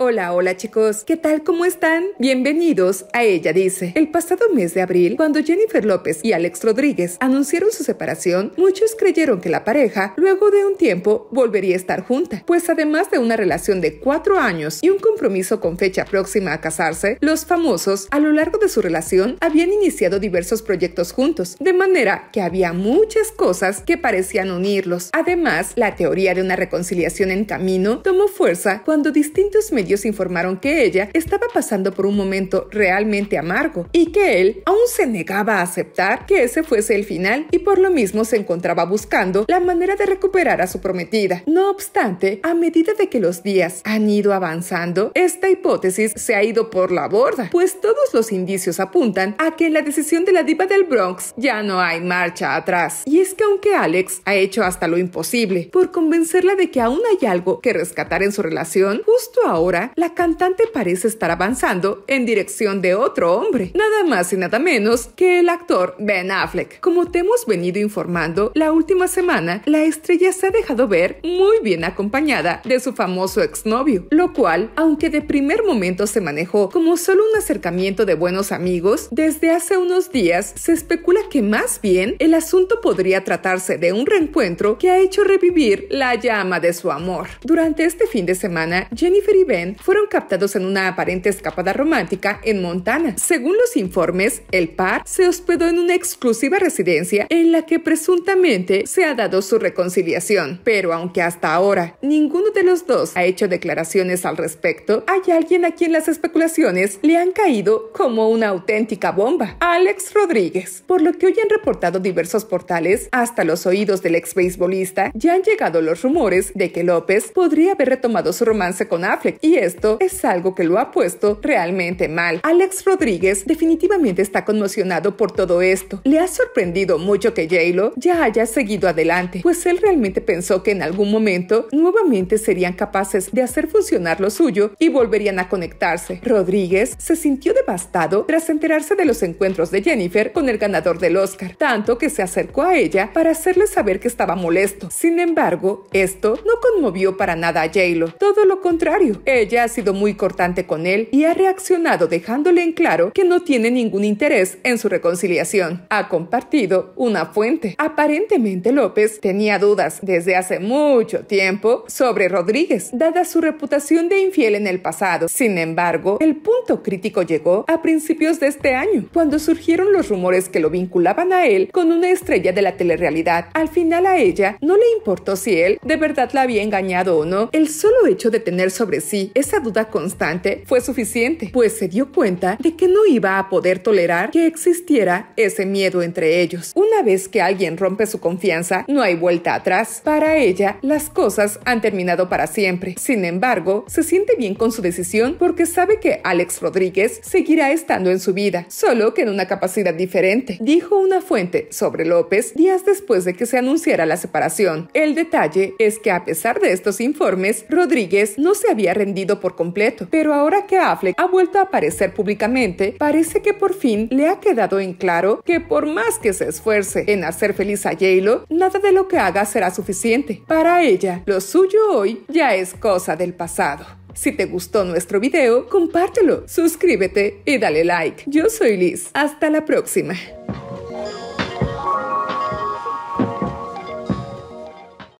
Hola, hola chicos, ¿qué tal? ¿Cómo están? Bienvenidos a Ella Dice. El pasado mes de abril, cuando Jennifer López y Alex Rodríguez anunciaron su separación, muchos creyeron que la pareja, luego de un tiempo, volvería a estar junta, pues además de una relación de cuatro años y un compromiso con fecha próxima a casarse, los famosos, a lo largo de su relación, habían iniciado diversos proyectos juntos, de manera que había muchas cosas que parecían unirlos. Además, la teoría de una reconciliación en camino tomó fuerza cuando distintos medios informaron que ella estaba pasando por un momento realmente amargo y que él aún se negaba a aceptar que ese fuese el final y por lo mismo se encontraba buscando la manera de recuperar a su prometida. No obstante, a medida de que los días han ido avanzando, esta hipótesis se ha ido por la borda, pues todos los indicios apuntan a que en la decisión de la diva del Bronx ya no hay marcha atrás. Y es que aunque Alex ha hecho hasta lo imposible por convencerla de que aún hay algo que rescatar en su relación, justo ahora la cantante parece estar avanzando en dirección de otro hombre, nada más y nada menos que el actor Ben Affleck. Como te hemos venido informando, la última semana la estrella se ha dejado ver muy bien acompañada de su famoso exnovio, lo cual, aunque de primer momento se manejó como solo un acercamiento de buenos amigos, desde hace unos días se especula que más bien el asunto podría tratarse de un reencuentro que ha hecho revivir la llama de su amor. Durante este fin de semana, Jennifer y Ben fueron captados en una aparente escapada romántica en Montana. Según los informes, el par se hospedó en una exclusiva residencia en la que presuntamente se ha dado su reconciliación. Pero aunque hasta ahora ninguno de los dos ha hecho declaraciones al respecto, hay alguien a quien las especulaciones le han caído como una auténtica bomba, Alex Rodríguez. Por lo que hoy han reportado diversos portales, hasta los oídos del ex beisbolista ya han llegado los rumores de que López podría haber retomado su romance con Affleck y esto es algo que lo ha puesto realmente mal. Alex Rodríguez definitivamente está conmocionado por todo esto. Le ha sorprendido mucho que J-Lo ya haya seguido adelante, pues él realmente pensó que en algún momento nuevamente serían capaces de hacer funcionar lo suyo y volverían a conectarse. Rodríguez se sintió devastado tras enterarse de los encuentros de Jennifer con el ganador del Oscar, tanto que se acercó a ella para hacerle saber que estaba molesto. Sin embargo, esto no conmovió para nada a J-Lo. Todo lo contrario, ella ya ha sido muy cortante con él y ha reaccionado dejándole en claro que no tiene ningún interés en su reconciliación. Ha compartido una fuente. Aparentemente López tenía dudas desde hace mucho tiempo sobre Rodríguez, dada su reputación de infiel en el pasado. Sin embargo, el punto crítico llegó a principios de este año, cuando surgieron los rumores que lo vinculaban a él con una estrella de la telerrealidad. Al final a ella no le importó si él de verdad la había engañado o no. El solo hecho de tener sobre sí esa duda constante fue suficiente, pues se dio cuenta de que no iba a poder tolerar que existiera ese miedo entre ellos. Una vez que alguien rompe su confianza, no hay vuelta atrás. Para ella, las cosas han terminado para siempre. Sin embargo, se siente bien con su decisión porque sabe que Alex Rodríguez seguirá estando en su vida, solo que en una capacidad diferente, dijo una fuente sobre López días después de que se anunciara la separación. El detalle es que a pesar de estos informes, Rodríguez no se había rendido por completo. Pero ahora que Affleck ha vuelto a aparecer públicamente, parece que por fin le ha quedado en claro que por más que se esfuerce en hacer feliz a j nada de lo que haga será suficiente. Para ella, lo suyo hoy ya es cosa del pasado. Si te gustó nuestro video, compártelo, suscríbete y dale like. Yo soy Liz. Hasta la próxima.